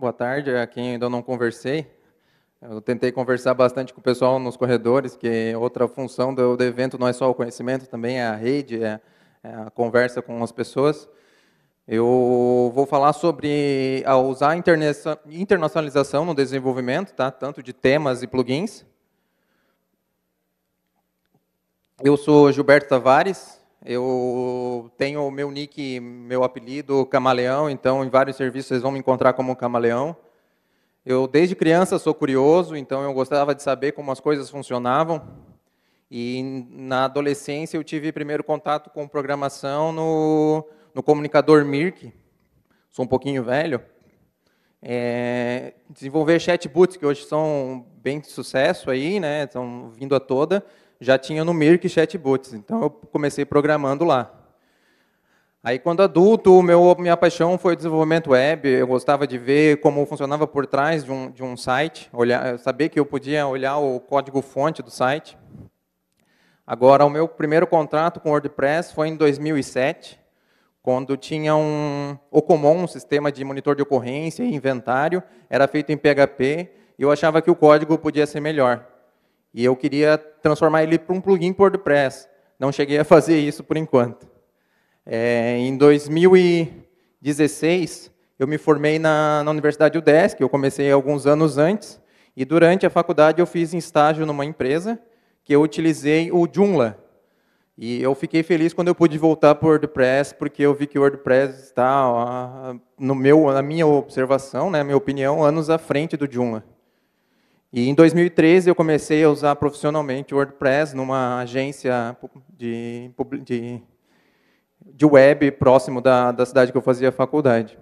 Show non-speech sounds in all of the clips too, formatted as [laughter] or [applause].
Boa tarde a quem ainda não conversei. Eu tentei conversar bastante com o pessoal nos corredores, que é outra função do, do evento não é só o conhecimento, também é a rede, é, é a conversa com as pessoas. Eu vou falar sobre a usar a internacionalização no desenvolvimento, tá? tanto de temas e plugins. Eu sou Gilberto Tavares, eu tenho o meu nick, meu apelido, Camaleão, então em vários serviços vocês vão me encontrar como Camaleão. Eu, desde criança, sou curioso, então eu gostava de saber como as coisas funcionavam. E na adolescência eu tive primeiro contato com programação no, no comunicador Mirk. Sou um pouquinho velho. É, desenvolver chatbots, que hoje são bem de sucesso aí, né? Estão vindo a toda já tinha no Mirk chatbots, então eu comecei programando lá. Aí, quando adulto, meu, minha paixão foi desenvolvimento web. Eu gostava de ver como funcionava por trás de um, de um site, olhar, saber que eu podia olhar o código-fonte do site. Agora, o meu primeiro contrato com WordPress foi em 2007, quando tinha um Ocomon, um sistema de monitor de ocorrência e inventário, era feito em PHP, e eu achava que o código podia ser melhor. E eu queria transformar ele para um plugin para WordPress. Não cheguei a fazer isso por enquanto. É, em 2016, eu me formei na, na Universidade UDESC, eu comecei alguns anos antes, e durante a faculdade eu fiz estágio numa empresa que eu utilizei o Joomla. E eu fiquei feliz quando eu pude voltar para o WordPress, porque eu vi que o WordPress está, no meu, na minha observação, na né, minha opinião, anos à frente do Joomla. E em 2013 eu comecei a usar profissionalmente o WordPress numa agência de, de, de web próximo da, da cidade que eu fazia faculdade.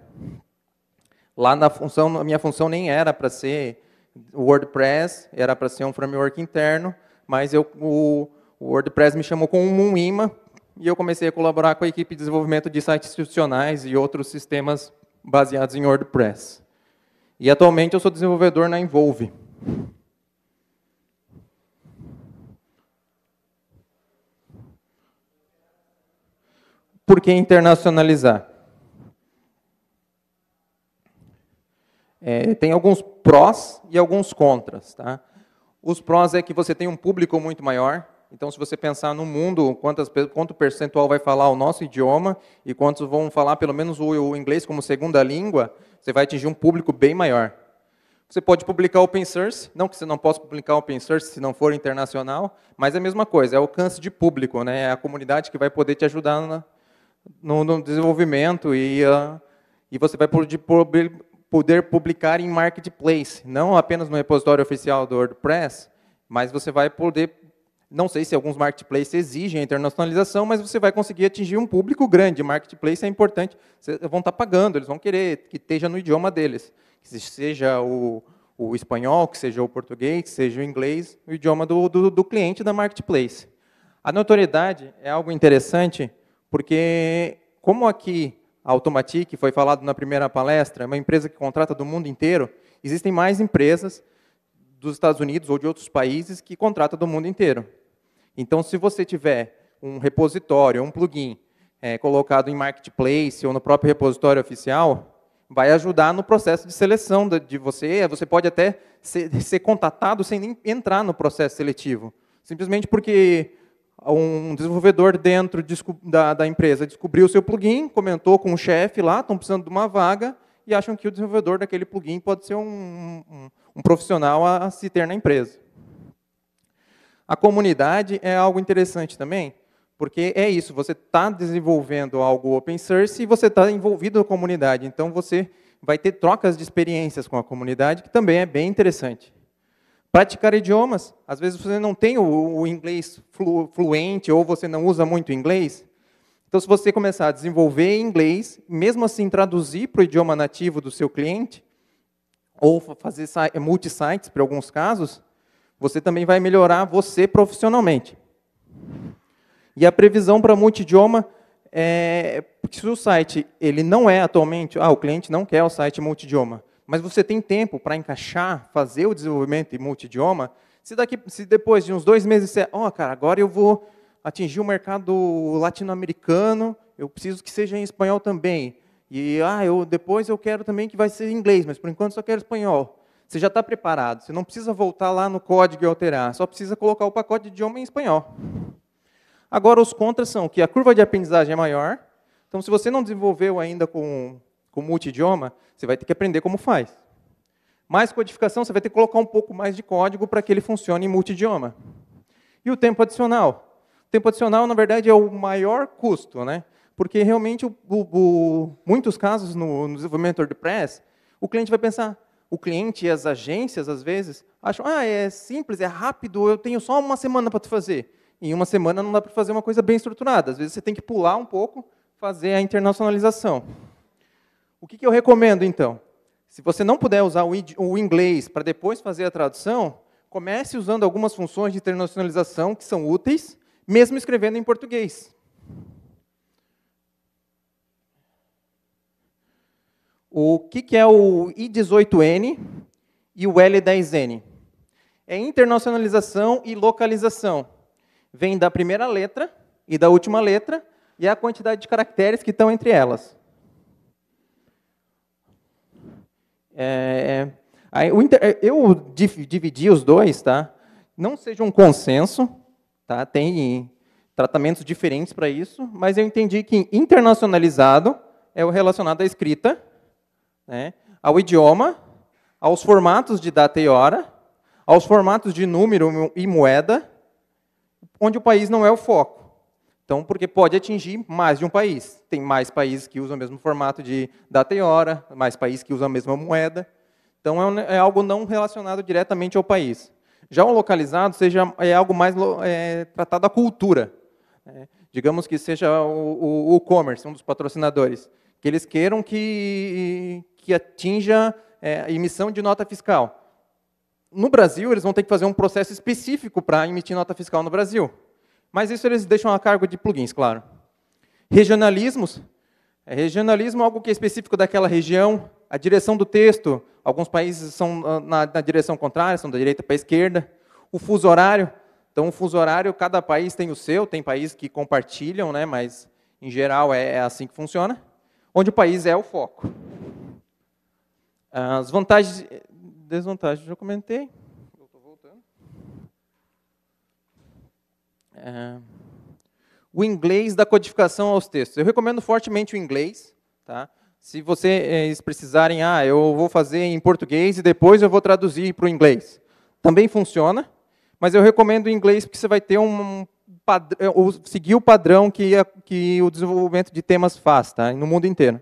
Lá na função, a minha função nem era para ser o WordPress, era para ser um framework interno, mas eu, o, o WordPress me chamou como um imã e eu comecei a colaborar com a equipe de desenvolvimento de sites institucionais e outros sistemas baseados em WordPress. E atualmente eu sou desenvolvedor na Envolve por que internacionalizar? É, tem alguns prós e alguns contras. Tá? Os prós é que você tem um público muito maior. Então, se você pensar no mundo, quantas, quanto percentual vai falar o nosso idioma e quantos vão falar pelo menos o, o inglês como segunda língua, você vai atingir um público bem maior. Você pode publicar open source, não que você não possa publicar open source se não for internacional, mas é a mesma coisa, é alcance de público, né? é a comunidade que vai poder te ajudar na, no, no, desenvolvimento e, uh, e você vai poder, poder publicar em marketplace, não apenas no repositório oficial do WordPress, mas você vai poder, não sei se alguns marketplaces exigem a internacionalização, mas você vai conseguir atingir um público grande. Marketplace é importante, vocês vão estar tá pagando, eles vão querer que esteja no idioma deles que seja o, o espanhol, que seja o português, que seja o inglês, o idioma do, do, do cliente da marketplace. A notoriedade é algo interessante, porque como aqui a Automatic foi falado na primeira palestra, é uma empresa que contrata do mundo inteiro, existem mais empresas dos Estados Unidos ou de outros países que contrata do mundo inteiro. Então, se você tiver um repositório, um plugin é, colocado em marketplace ou no próprio repositório oficial, vai ajudar no processo de seleção de você. É, você pode até ser, ser contatado sem nem entrar no processo seletivo, simplesmente porque um desenvolvedor dentro da, da empresa descobriu o seu plugin, comentou com o chefe lá, estão precisando de uma vaga e acham que o desenvolvedor daquele plugin pode ser um, um, um profissional a, a se ter na empresa. A comunidade é algo interessante também, porque é isso, você está desenvolvendo algo open source e você está envolvido na comunidade. Então você vai ter trocas de experiências com a comunidade, que também é bem interessante. Praticar idiomas. Às vezes você não tem o, inglês fluente ou você não usa muito inglês. Então, se você começar a desenvolver inglês, mesmo assim traduzir para o idioma nativo do seu cliente, ou fazer multi-sites para alguns casos, você também vai melhorar você profissionalmente. E a previsão para multidioma é se o site ele não é atualmente, ah, o cliente não quer o site multidioma, mas você tem tempo para encaixar, fazer o desenvolvimento em multidioma. Se daqui, se depois de uns dois meses você, ó, oh, cara, agora eu vou atingir o mercado latino-americano, eu preciso que seja em espanhol também. E ah, eu depois eu quero também que vai ser em inglês, mas por enquanto só quero espanhol. Você já está preparado. Você não precisa voltar lá no código e alterar. Só precisa colocar o pacote de idioma em espanhol. Agora, os contras são que a curva de aprendizagem é maior. Então, se você não desenvolveu ainda com, com multidioma, você vai ter que aprender como faz. Mais codificação, você vai ter que colocar um pouco mais de código para que ele funcione em multidioma. E o tempo adicional. O tempo adicional, na verdade, é o maior custo, né? Porque realmente, o, o, muitos casos no, no desenvolvimento WordPress, o cliente vai pensar, o cliente e as agências, às vezes, acham, ah, é simples, é rápido, eu tenho só uma semana para fazer em uma semana não dá para fazer uma coisa bem estruturada. Às vezes você tem que pular um pouco, fazer a internacionalização. O que, que eu recomendo, então? Se você não puder usar o inglês para depois fazer a tradução, comece usando algumas funções de internacionalização que são úteis, mesmo escrevendo em português. O que, que é o I18N e o L10N? É internacionalização e localização vem da primeira letra e da última letra e a quantidade de caracteres que estão entre elas. É, é, é eu dividi os dois, tá? Não seja um consenso, tá? Tem tratamentos diferentes para isso, mas eu entendi que internacionalizado é o relacionado à escrita, né? ao idioma, aos formatos de data e hora, aos formatos de número e moeda, onde o país não é o foco. Então, porque pode atingir mais de um país. Tem mais países que usam o mesmo formato de data e hora, mais países que usam a mesma moeda. Então, é, um, é algo não relacionado diretamente ao país. Já o localizado seja, é algo mais é, tratado à cultura. Né? digamos que seja o e-commerce, um dos patrocinadores. Que eles queiram que, que atinja é, emissão de nota fiscal no Brasil, eles vão ter que fazer um processo específico para emitir nota fiscal no Brasil. Mas isso eles deixam a cargo de plugins, claro. Regionalismos. É, regionalismo é algo que é específico daquela região. A direção do texto. Alguns países são ah, na, na direção contrária, são da direita para a esquerda. O fuso horário. Então, o fuso horário, cada país tem o seu. Tem países que compartilham, né, mas, em geral, é, é assim que funciona. Onde o país é o foco. As vantagens desvantagens já comentei. estou voltando. É, o inglês da codificação aos textos. Eu recomendo fortemente o inglês. Tá? Se vocês é, precisarem, ah, eu vou fazer em português e depois eu vou traduzir para o inglês. Também funciona, mas eu recomendo o inglês porque você vai ter um padrão, é, seguir o padrão que, a, que o desenvolvimento de temas faz, tá? no mundo inteiro.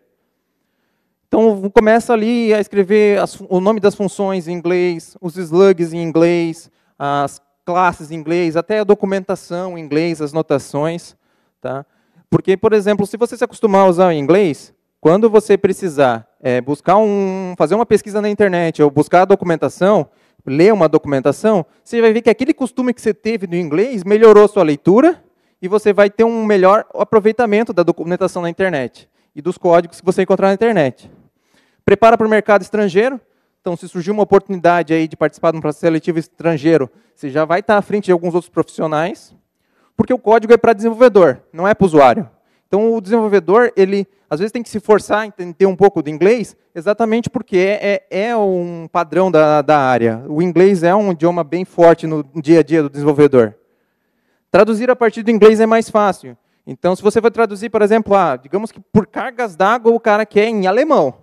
Então começa ali a escrever as, o nome das funções em inglês, os slugs em inglês, as classes em inglês, até a documentação em inglês, as notações. Tá? Porque, por exemplo, se você se acostumar a usar o inglês, quando você precisar é, buscar um, fazer uma pesquisa na internet ou buscar a documentação, ler uma documentação, você vai ver que aquele costume que você teve do inglês melhorou sua leitura e você vai ter um melhor aproveitamento da documentação na internet e dos códigos que você encontrar na internet. Prepara para o mercado estrangeiro. Então, se surgir uma oportunidade aí de participar de um processo seletivo estrangeiro, você já vai estar à frente de alguns outros profissionais, porque o código é para desenvolvedor, não é para usuário. Então, o desenvolvedor, ele às vezes tem que se forçar a entender um pouco do inglês, exatamente porque é, é, é um padrão da, da área. O inglês é um idioma bem forte no dia a dia do desenvolvedor. Traduzir a partir do inglês é mais fácil. Então, se você for traduzir, por exemplo, ah, digamos que por cargas d'água o cara quer em alemão.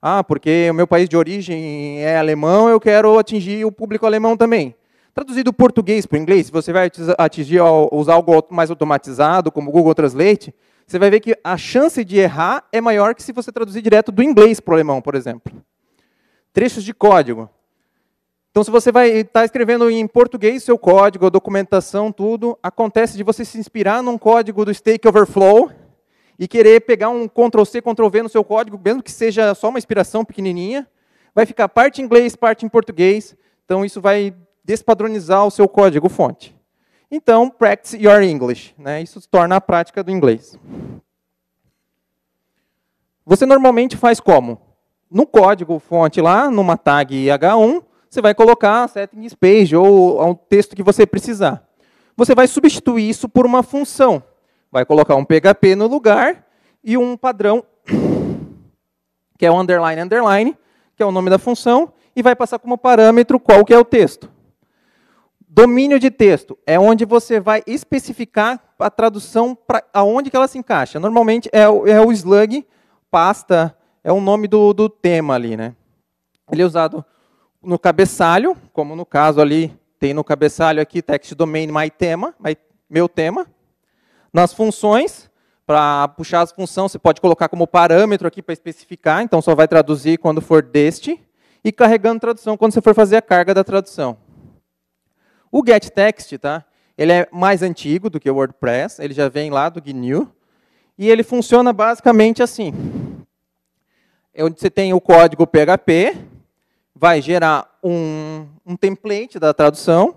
Ah, porque o meu país de origem é alemão, eu quero atingir o público alemão também. Traduzido do português para o inglês, você vai atingir, usar algo mais automatizado, como o Google Translate, você vai ver que a chance de errar é maior que se você traduzir direto do inglês para o alemão, por exemplo. Trechos de código. Então, se você vai estar tá escrevendo em português seu código, documentação, tudo, acontece de você se inspirar num código do Stack Overflow e querer pegar um Ctrl+C, Ctrl+V no seu código, mesmo que seja só uma inspiração pequenininha, vai ficar parte em inglês, parte em português. Então, isso vai despadronizar o seu código-fonte. Então, practice your English. Né? Isso torna a prática do inglês. Você normalmente faz como? No código fonte lá, numa tag H1, você vai colocar settings page ou um texto que você precisar. Você vai substituir isso por uma função. Vai colocar um PHP no lugar e um padrão, [coughs] que é o underline underline, que é o nome da função, e vai passar como parâmetro qual que é o texto. Domínio de texto é onde você vai especificar a tradução para aonde que ela se encaixa. Normalmente é o, é o slug, pasta, é o nome do, do tema ali, né? Ele é usado no cabeçalho, como no caso ali, tem no cabeçalho aqui text domain my tema, my, meu tema. Nas funções, para puxar as funções, você pode colocar como parâmetro aqui para especificar, então só vai traduzir quando for deste, e carregando tradução quando você for fazer a carga da tradução. O getText, tá? Ele é mais antigo do que o WordPress, ele já vem lá do GNU, e ele funciona basicamente assim. É onde você tem o código PHP, vai gerar um, um template da tradução.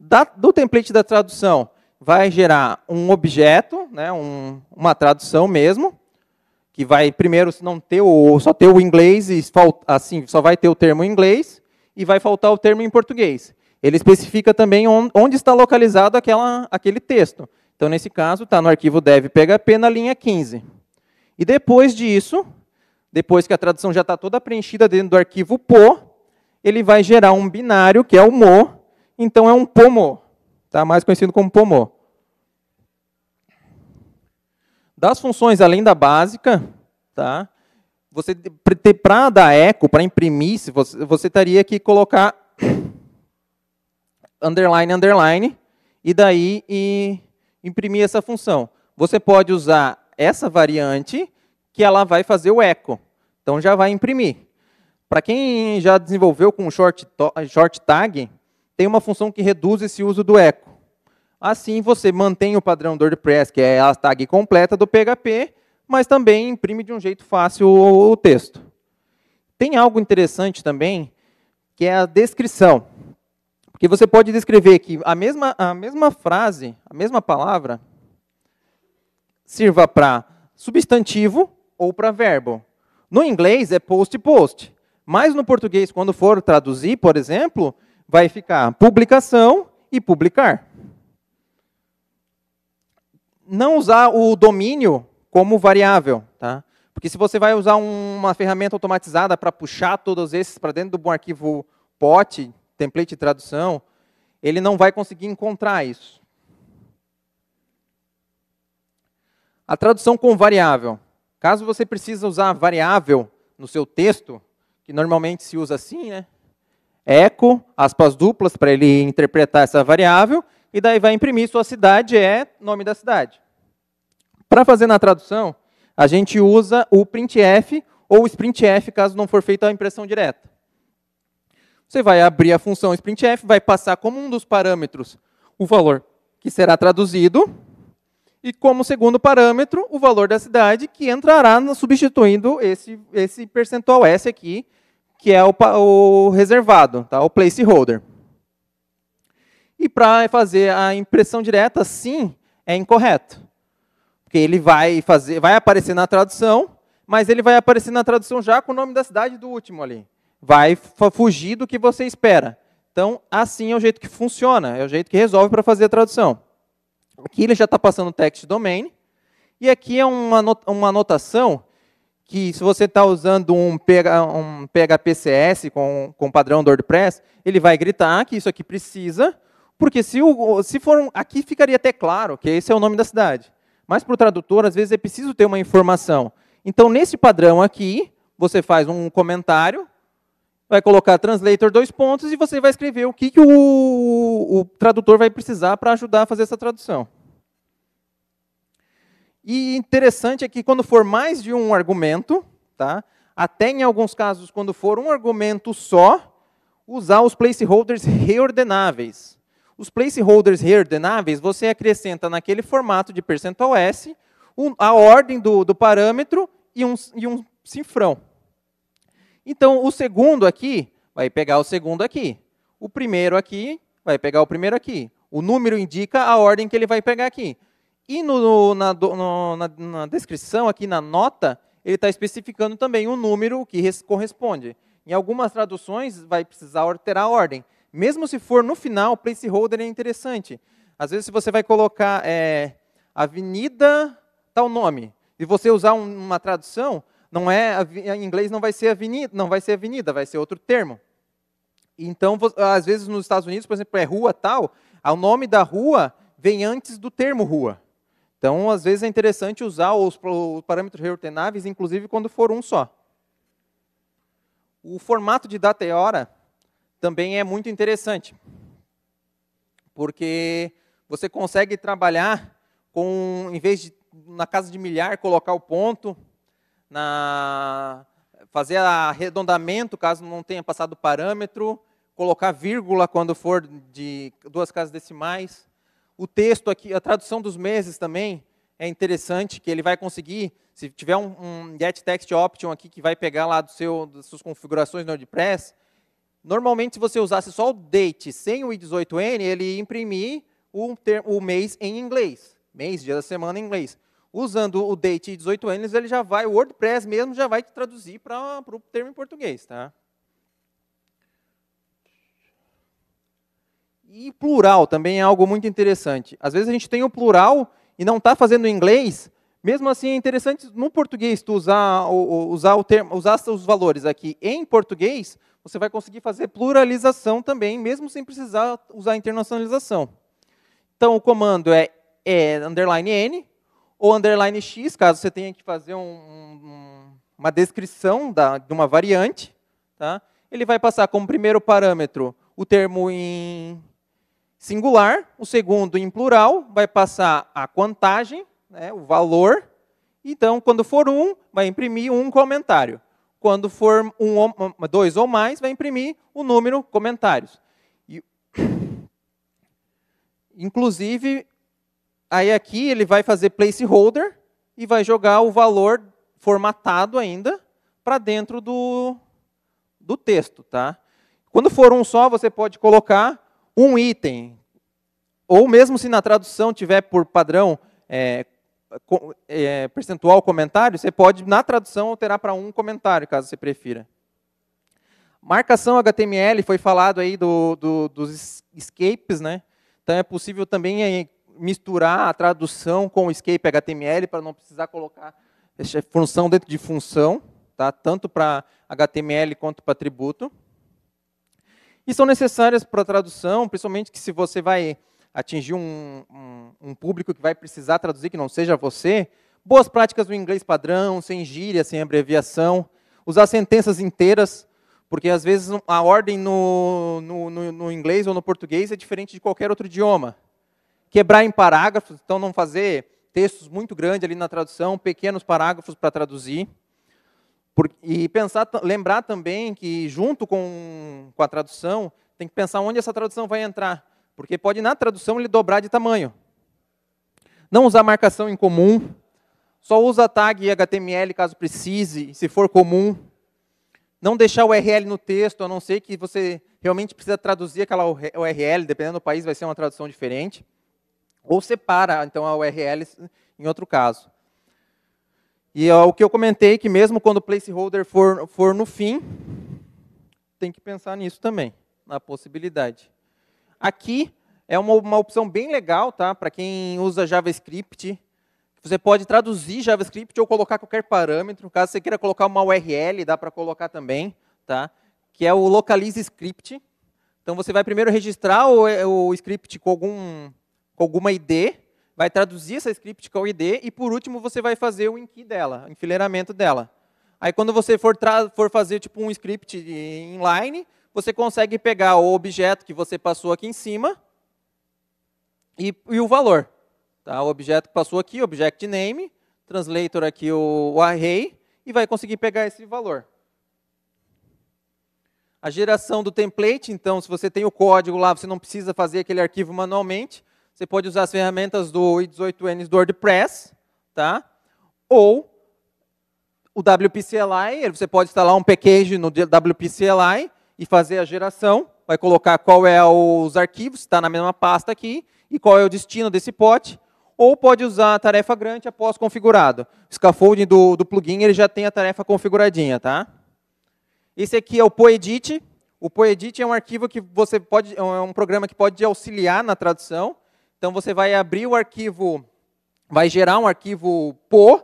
Da, do template da tradução, vai gerar um objeto, né, um, uma tradução mesmo, que vai primeiro não ter o, só ter o inglês, e assim, só vai ter o termo em inglês, e vai faltar o termo em português. Ele especifica também onde está localizado aquela, aquele texto. Então, nesse caso, está no arquivo dev.php na linha 15. E depois disso, depois que a tradução já está toda preenchida dentro do arquivo po, ele vai gerar um binário que é o mo, então é um pomo, tá? mais conhecido como pomo. Das funções além da básica, tá? Você para dar eco, para imprimir, você, você teria que colocar [coughs] underline underline e daí e imprimir essa função. Você pode usar essa variante que ela vai fazer o eco. Então já vai imprimir. Para quem já desenvolveu com short, short tag, tem uma função que reduz esse uso do echo. Assim, você mantém o padrão do WordPress, que é a tag completa do PHP, mas também imprime de um jeito fácil o texto. Tem algo interessante também, que é a descrição. Porque você pode descrever que a mesma, a mesma frase, a mesma palavra, sirva para substantivo ou para verbo. No inglês é post-post. Mas no português, quando for traduzir, por exemplo, vai ficar publicação e publicar. Não usar o domínio como variável, tá? Porque se você vai usar uma ferramenta automatizada para puxar todos esses para dentro de um arquivo POT, template de tradução, ele não vai conseguir encontrar isso. A tradução com variável. Caso você precise usar variável no seu texto, que normalmente se usa assim, né? Eco, aspas duplas, para ele interpretar essa variável, e daí vai imprimir sua cidade é nome da cidade. Para fazer na tradução, a gente usa o printf ou o sprintf, caso não for feita a impressão direta. Você vai abrir a função sprintf, vai passar como um dos parâmetros o valor que será traduzido, e como segundo parâmetro, o valor da cidade, que entrará substituindo esse, esse percentual S aqui, que é o, o reservado, tá? o placeholder. E para fazer a impressão direta, sim, é incorreto. Porque ele vai, fazer, vai aparecer na tradução, mas ele vai aparecer na tradução já com o nome da cidade do último ali. Vai fugir do que você espera. Então, assim é o jeito que funciona, é o jeito que resolve para fazer a tradução. Aqui ele já está passando o text domain. E aqui é uma, uma anotação que se você está usando um, PH, PHPCS com, com padrão do WordPress, ele vai gritar que isso aqui precisa, porque se, o, se for um, aqui ficaria até claro que esse é o nome da cidade. Mas para o tradutor, às vezes é preciso ter uma informação. Então, nesse padrão aqui, você faz um comentário vai colocar translator dois pontos e você vai escrever o que, que o, o tradutor vai precisar para ajudar a fazer essa tradução. E interessante é que quando for mais de um argumento, tá? até em alguns casos, quando for um argumento só, usar os placeholders reordenáveis. Os placeholders reordenáveis, você acrescenta naquele formato de percentual %s a ordem do, do parâmetro e um, e um cifrão. Então, o segundo aqui vai pegar o segundo aqui. O primeiro aqui vai pegar o primeiro aqui. O número indica a ordem que ele vai pegar aqui. E no, na, no, na, na, descrição, aqui na nota, ele está especificando também o número que corresponde. Em algumas traduções, vai precisar alterar a ordem. Mesmo se for no final, o placeholder é interessante. Às vezes, se você vai colocar é, Avenida tal nome, e você usar um, uma tradução, não é, em inglês não vai ser avenida, não vai ser avenida, vai ser outro termo. Então, às vezes nos Estados Unidos, por exemplo, é rua tal, o nome da rua vem antes do termo rua. Então, às vezes é interessante usar os parâmetros reordenáveis, inclusive quando for um só. O formato de data e hora também é muito interessante, porque você consegue trabalhar com, em vez de na casa de milhar colocar o ponto, na fazer arredondamento caso não tenha passado o parâmetro, colocar vírgula quando for de duas casas decimais. O texto aqui, a tradução dos meses também é interessante, que ele vai conseguir, se tiver um, um get text option aqui que vai pegar lá do seu, das suas configurações no WordPress, normalmente se você usasse só o date sem o i18n, ele ia imprimir o, o mês em inglês, mês, dia da semana em inglês usando o date 18 anos, ele já vai, o WordPress mesmo já vai te traduzir para o termo em português, tá? E plural também é algo muito interessante. Às vezes a gente tem o plural e não está fazendo em inglês, mesmo assim é interessante no português tu usar, usar o termo, usar os valores aqui em português, você vai conseguir fazer pluralização também, mesmo sem precisar usar internacionalização. Então o comando é, é underline n, ou underline x, caso você tenha que fazer um, um, uma descrição da, de uma variante, tá? ele vai passar como primeiro parâmetro o termo em singular, o segundo em plural, vai passar a quantagem, né, o valor. Então, quando for um, vai imprimir um comentário. Quando for um, dois ou mais, vai imprimir o número comentários. E, [coughs] inclusive, Aí aqui ele vai fazer placeholder e vai jogar o valor formatado ainda para dentro do, do texto. Tá? Quando for um só, você pode colocar um item. Ou mesmo se na tradução tiver por padrão é, é, percentual comentário, você pode, na tradução, alterar para um comentário, caso você prefira. Marcação HTML, foi falado aí do, do, dos escapes, né? Então é possível também é, misturar a tradução com o escape HTML para não precisar colocar essa função dentro de função, tá? tanto para HTML quanto para atributo. E são necessárias para a tradução, principalmente que se você vai atingir um, um, um, público que vai precisar traduzir, que não seja você, boas práticas do inglês padrão, sem gíria, sem abreviação, usar sentenças inteiras, porque às vezes a ordem no, no, no, no inglês ou no português é diferente de qualquer outro idioma quebrar em parágrafos, então não fazer textos muito grandes ali na tradução, pequenos parágrafos para traduzir. e pensar, lembrar também que, junto com, com a tradução, tem que pensar onde essa tradução vai entrar, porque pode, na tradução, ele dobrar de tamanho. Não usar marcação em comum, só usa tag HTML caso precise, se for comum. Não deixar o URL no texto, a não ser que você realmente precisa traduzir aquela URL, dependendo do país vai ser uma tradução diferente ou separa então a URL em outro caso. E ó, o que eu comentei é que mesmo quando o placeholder for, for no fim, tem que pensar nisso também, na possibilidade. Aqui é uma, uma opção bem legal, tá? Para quem usa JavaScript, você pode traduzir JavaScript ou colocar qualquer parâmetro. no Caso você queira colocar uma URL, dá para colocar também, tá? Que é o localize script. Então você vai primeiro registrar o, o script com algum com alguma ID, vai traduzir essa script com ID e por último você vai fazer o enqueue dela, o enfileiramento dela. Aí quando você for, for fazer tipo um script inline, você consegue pegar o objeto que você passou aqui em cima e, e o valor. Tá? O objeto que passou aqui, object name, translator aqui o, o array e vai conseguir pegar esse valor. A geração do template, então, se você tem o código lá, você não precisa fazer aquele arquivo manualmente. Você pode usar as ferramentas do 18N do WordPress, tá? Ou o WPCLI, você pode instalar um package no WPCLI e fazer a geração, vai colocar qual é os arquivos, está na mesma pasta aqui, e qual é o destino desse pote, ou pode usar a tarefa grande após configurado. O scaffolding do, do plugin ele já tem a tarefa configuradinha, tá? Esse aqui é o Poedit. O Poedit é um arquivo que você pode, é um é programa que pode auxiliar na tradução. Então você vai abrir o arquivo, vai gerar um arquivo PO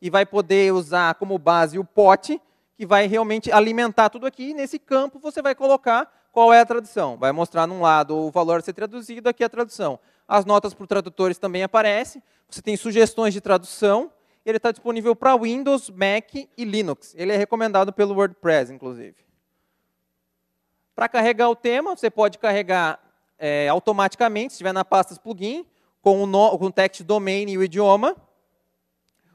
e vai poder usar como base o .pot, que vai realmente alimentar tudo aqui. E nesse campo você vai colocar qual é a tradução. Vai mostrar num lado o valor a ser traduzido, aqui a tradução. As notas para os tradutores também aparecem. Você tem sugestões de tradução. Ele está disponível para Windows, Mac e Linux. Ele é recomendado pelo WordPress, inclusive. Para carregar o tema, você pode carregar é, automaticamente, se estiver na pasta plugin, com o, no, com o text domain e o idioma.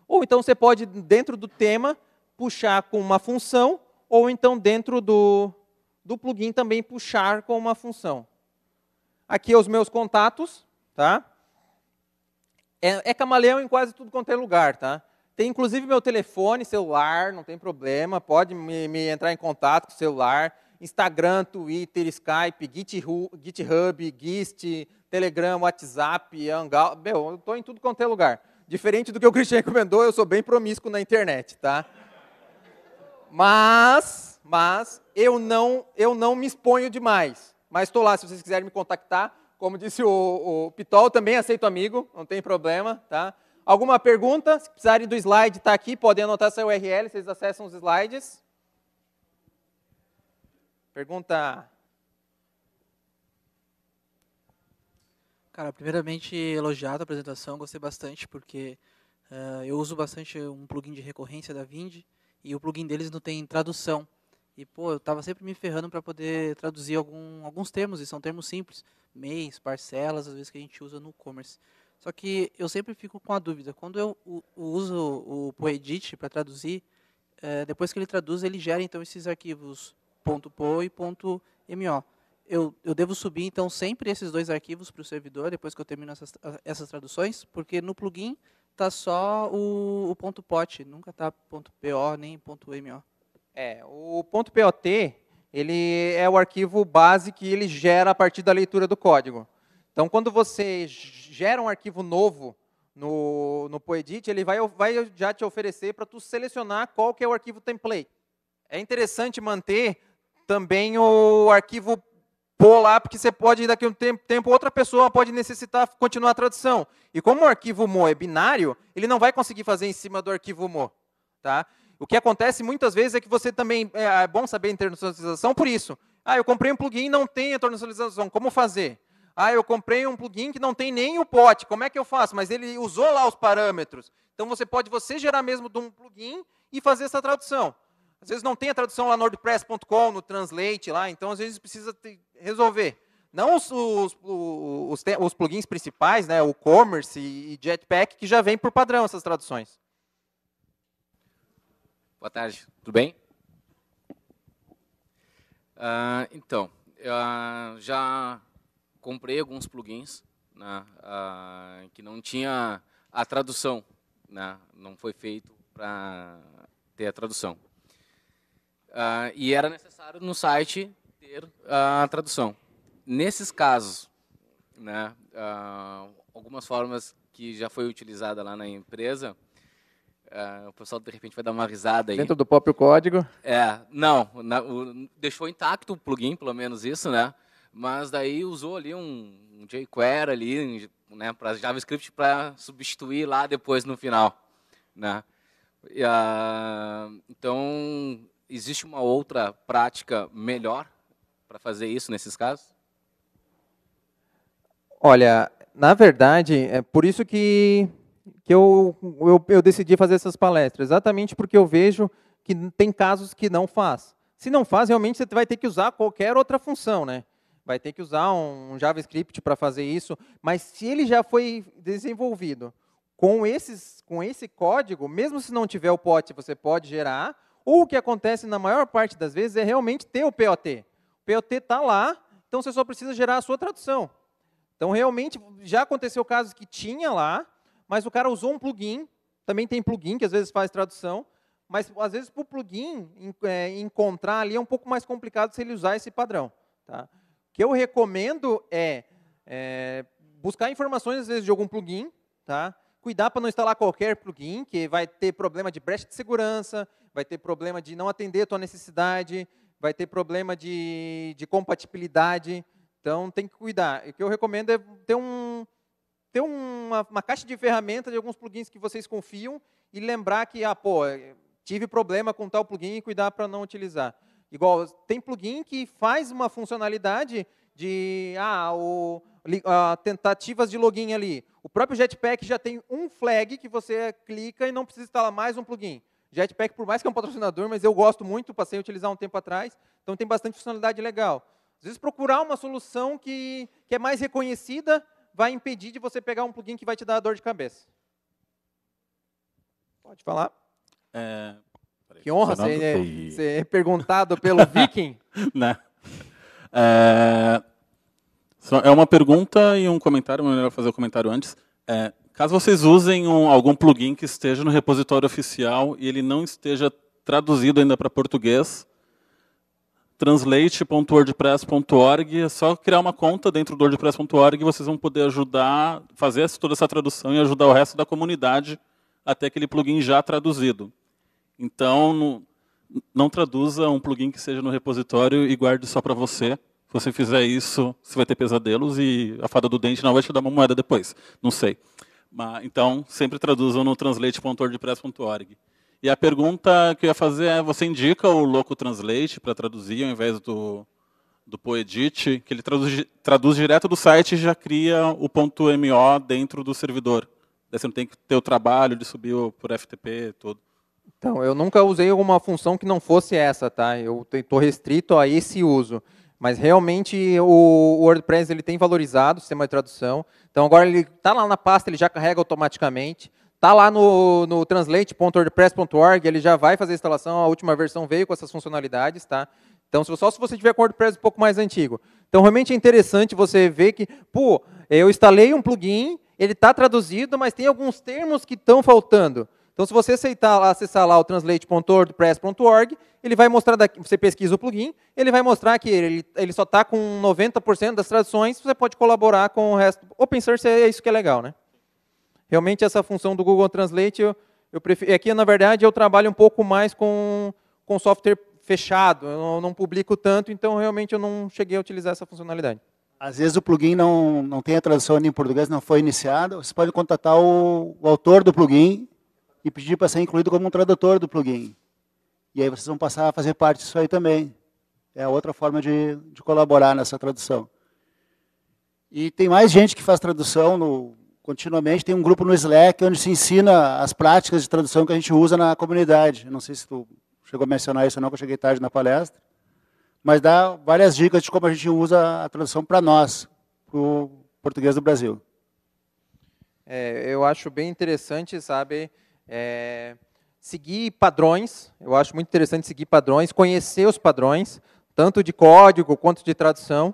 Ou então você pode, dentro do tema, puxar com uma função, ou então dentro do, do plugin também puxar com uma função. Aqui é os meus contatos, tá? É, é camaleão em quase tudo quanto é lugar, tá? Tem inclusive meu telefone, celular, não tem problema, pode me, me entrar em contato com o celular. Instagram, Twitter, Skype, GitHub, Gist, Telegram, WhatsApp, Angal. Meu, eu estou em tudo quanto é lugar. Diferente do que o Christian recomendou, eu sou bem promíscuo na internet, tá? Mas, mas, eu não, eu não me exponho demais. Mas estou lá, se vocês quiserem me contactar. Como disse o, o Pitol, também aceito amigo, não tem problema, tá? Alguma pergunta? Se precisarem do slide, está aqui, podem anotar essa URL, vocês acessam os slides. Pergunta. Cara, primeiramente elogiado a apresentação, gostei bastante porque uh, eu uso bastante um plugin de recorrência da Vind e o plugin deles não tem tradução. E pô, eu tava sempre me ferrando para poder traduzir algum, alguns termos, e são termos simples, mês, parcelas, às vezes que a gente usa no e-commerce. Só que eu sempre fico com a dúvida. Quando eu, uso o Poedit para traduzir, eh, depois que ele traduz, ele gera então esses arquivos .po e .mo. Eu, eu devo subir, então, sempre esses dois arquivos para o servidor, depois que eu termino essas, essas traduções, porque no plugin está só o, o ponto .pot, nunca está .po nem .mo. É, o .pot, ele é o arquivo base que ele gera a partir da leitura do código. Então, quando você gera um arquivo novo no, no Poedit, ele vai, vai já te oferecer para tu selecionar qual que é o arquivo template. É interessante manter também o arquivo pôr lá, porque você pode, daqui a um tempo, tempo, outra pessoa pode necessitar continuar a tradução. E como o arquivo mo é binário, ele não vai conseguir fazer em cima do arquivo mo. Tá? O que acontece muitas vezes é que você também. É, é bom saber internacionalização por isso. Ah, eu comprei um plugin e não tem internacionalização. Como fazer? Ah, eu comprei um plugin que não tem nem o pot Como é que eu faço? Mas ele usou lá os parâmetros. Então você pode você gerar mesmo de um plugin e fazer essa tradução. Às vezes não tem a tradução lá no WordPress.com, no Translate lá, então às vezes precisa resolver. Não os, os, os, os plugins principais, né, o Commerce e Jetpack, que já vem por padrão essas traduções. Boa tarde, tudo bem? Uh, então, eu ah, já comprei alguns plugins né, uh, que não tinha a tradução, né, não foi feito para ter a tradução. Uh, e era necessário no site ter ah, a tradução. Nesses casos, né, uh, algumas formas que já foi utilizada lá na empresa, uh, o pessoal de repente vai dar uma risada aí. Dentro do próprio código? É, não, na, o, deixou intacto o plugin, pelo menos isso, né? Mas daí usou ali um, um jQuery ali, né, para JavaScript para substituir lá depois no final, né? E, uh, então existe uma outra prática melhor para fazer isso nesses casos? Olha, na verdade, é por isso que, que eu, eu, eu decidi fazer essas palestras, exatamente porque eu vejo que tem casos que não faz. Se não faz, realmente você vai ter que usar qualquer outra função, né? Vai ter que usar um JavaScript para fazer isso, mas se ele já foi desenvolvido com, esses, com esse código, mesmo se não tiver o pote, você pode gerar ou o que acontece na maior parte das vezes é realmente ter o POT. O POT está lá, então você só precisa gerar a sua tradução. Então, realmente, já aconteceu casos que tinha lá, mas o cara usou um plugin, também tem plugin que às vezes faz tradução, mas às vezes para o plugin é, encontrar ali é um pouco mais complicado se ele usar esse padrão. Tá? O que eu recomendo é, é, buscar informações, às vezes, de algum plugin, tá? cuidar para não instalar qualquer plugin, que vai ter problema de brecha de segurança, vai ter problema de não atender a tua necessidade, vai ter problema de, de compatibilidade. Então, tem que cuidar. O que eu recomendo é ter, um, ter uma, uma caixa de ferramentas de alguns plugins que vocês confiam e lembrar que, ah, pô, eh, tive problema com tal plugin e cuidar para não utilizar. Igual, tem plugin que faz uma funcionalidade de ah, o, tentativas de login ali. O próprio Jetpack já tem um flag que você clica e não precisa instalar mais um plugin. Jetpack, por mais que é um patrocinador, mas eu gosto muito, passei a utilizar um tempo atrás, então tem bastante funcionalidade legal. Às vezes procurar uma solução que, que é mais reconhecida vai impedir de você pegar um plugin que vai te dar dor de cabeça. Pode falar. É... Que honra ser, ser, perguntado pelo [laughs] Viking. Né? É... é... uma pergunta e um comentário, mas é melhor fazer o um comentário antes. É... Caso vocês usem um, algum plugin que esteja no repositório oficial e ele não esteja traduzido ainda para português, translate.wordpress.org, é só criar uma conta dentro do wordpress.org e vocês vão poder ajudar, fazer toda essa tradução e ajudar o resto da comunidade até aquele plugin já traduzido. Então, no, não traduza um plugin que seja no repositório e guarde só para você. Se você fizer isso, você vai ter pesadelos e a fada do dente não vai te dar uma moeda depois. Não sei. Então, sempre traduzam no translate.wordpress.org. E a pergunta que eu ia fazer é, você indica o Loco Translate para traduzir ao invés do, do Poedit, que ele traduz, traduz direto do site e já cria o .mo dentro do servidor. Daí você não tem que ter o trabalho de subir por FTP tudo. Então, eu nunca usei alguma função que não fosse essa, tá? Eu estou restrito a esse uso. Mas realmente o WordPress ele tem valorizado o sistema de tradução. Então agora ele está lá na pasta, ele já carrega automaticamente. Está lá no, no translate.wordpress.org, ele já vai fazer a instalação. A última versão veio com essas funcionalidades, tá? Então, só se você tiver com o WordPress um pouco mais antigo. Então, realmente é interessante você ver que, pô, eu instalei um plugin, ele está traduzido, mas tem alguns termos que estão faltando. Então, se você aceitar, acessar lá o translate.wordpress.org, ele vai mostrar, daqui, você pesquisa o plugin, ele vai mostrar que ele, ele só está com 90% das traduções, você pode colaborar com o resto. Open Source é isso que é legal, né? Realmente, essa função do Google Translate, eu, eu prefiro, aqui, é na verdade, eu trabalho um pouco mais com, com software fechado, eu não, publico tanto, então, realmente, eu não cheguei a utilizar essa funcionalidade. Às vezes o plugin não, não tem a tradução em português, não foi iniciado. Você pode contatar o, o autor do plugin e pedir para ser incluído como um tradutor do plugin. E aí vocês vão passar a fazer parte disso aí também. É outra forma de, de colaborar nessa tradução. E tem mais gente que faz tradução no, continuamente. Tem um grupo no Slack onde se ensina as práticas de tradução que a gente usa na comunidade. Não sei se tu chegou a mencionar isso ou não, que eu cheguei tarde na palestra. Mas dá várias dicas de como a gente usa a tradução para nós, para o português do Brasil. É, eu acho bem interessante, sabe, é, seguir padrões, eu acho muito interessante seguir padrões, conhecer os padrões, tanto de código quanto de tradução.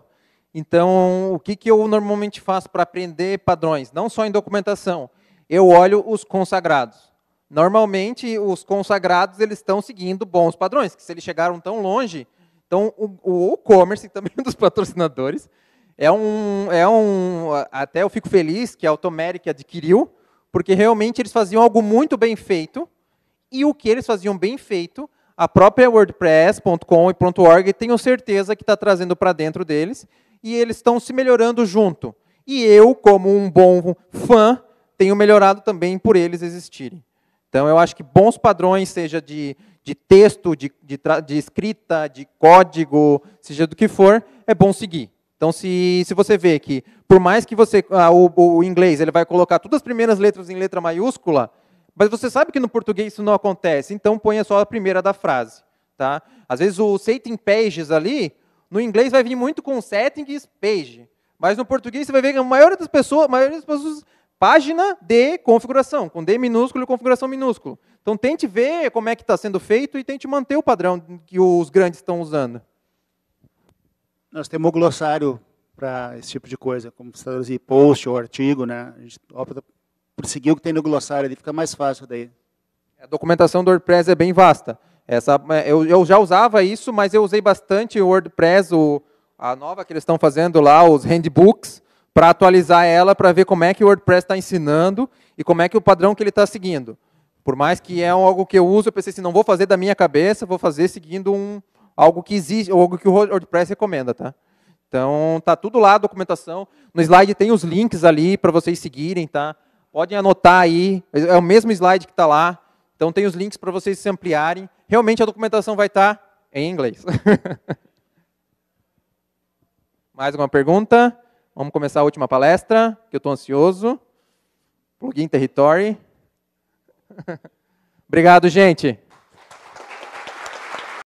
Então, o que, que eu normalmente faço para aprender padrões? Não só em documentação, eu olho os consagrados. Normalmente, os consagrados eles estão seguindo bons padrões, que se eles chegaram tão longe, então o e-commerce [laughs] também um dos patrocinadores é um, é um até eu fico feliz que a Automeric adquiriu, porque realmente eles faziam algo muito bem feito, e o que eles faziam bem feito, a própria WordPress.com e .org tenho certeza que está trazendo para dentro deles, e eles estão se melhorando junto. E eu, como um bom fã, tenho melhorado também por eles existirem. Então, eu acho que bons padrões, seja de, de texto, de, de, de escrita, de código, seja do que for, é bom seguir. Então, se, se você vê que, por mais que você ah, o, o, inglês ele vai colocar todas as primeiras letras em letra maiúscula, mas você sabe que no português isso não acontece, então ponha só a primeira da frase. Tá? Às vezes o setting pages ali, no inglês vai vir muito com settings page, mas no português você vai ver que a maioria das pessoas, maioria das pessoas página de configuração, com D minúsculo e configuração minúsculo. Então tente ver como é que está sendo feito e tente manter o padrão que os grandes estão usando nós temos o glossário para esse tipo de coisa, como se traduzir tá assim, post ou artigo, né? A gente opta por seguir o que tem no glossário ali, fica mais fácil daí. A documentação do WordPress é bem vasta. Essa, é, eu, eu já usava isso, mas eu usei bastante o WordPress, o, a nova que eles estão fazendo lá, os handbooks, para atualizar ela, para ver como é que o WordPress está ensinando e como é que o padrão que ele está seguindo. Por mais que é algo que eu uso, eu pensei assim, não vou fazer da minha cabeça, vou fazer seguindo um, algo que existe, ou algo que o WordPress recomenda, tá? Então, tá tudo lá a documentação. No slide tem os links ali para vocês seguirem, tá? Podem anotar aí, é o mesmo slide que está lá. Então tem os links para vocês se ampliarem. Realmente a documentação vai estar tá em inglês. [laughs] Mais alguma pergunta? Vamos começar a última palestra, que eu estou ansioso. Plugin Territory. [laughs] Obrigado, gente.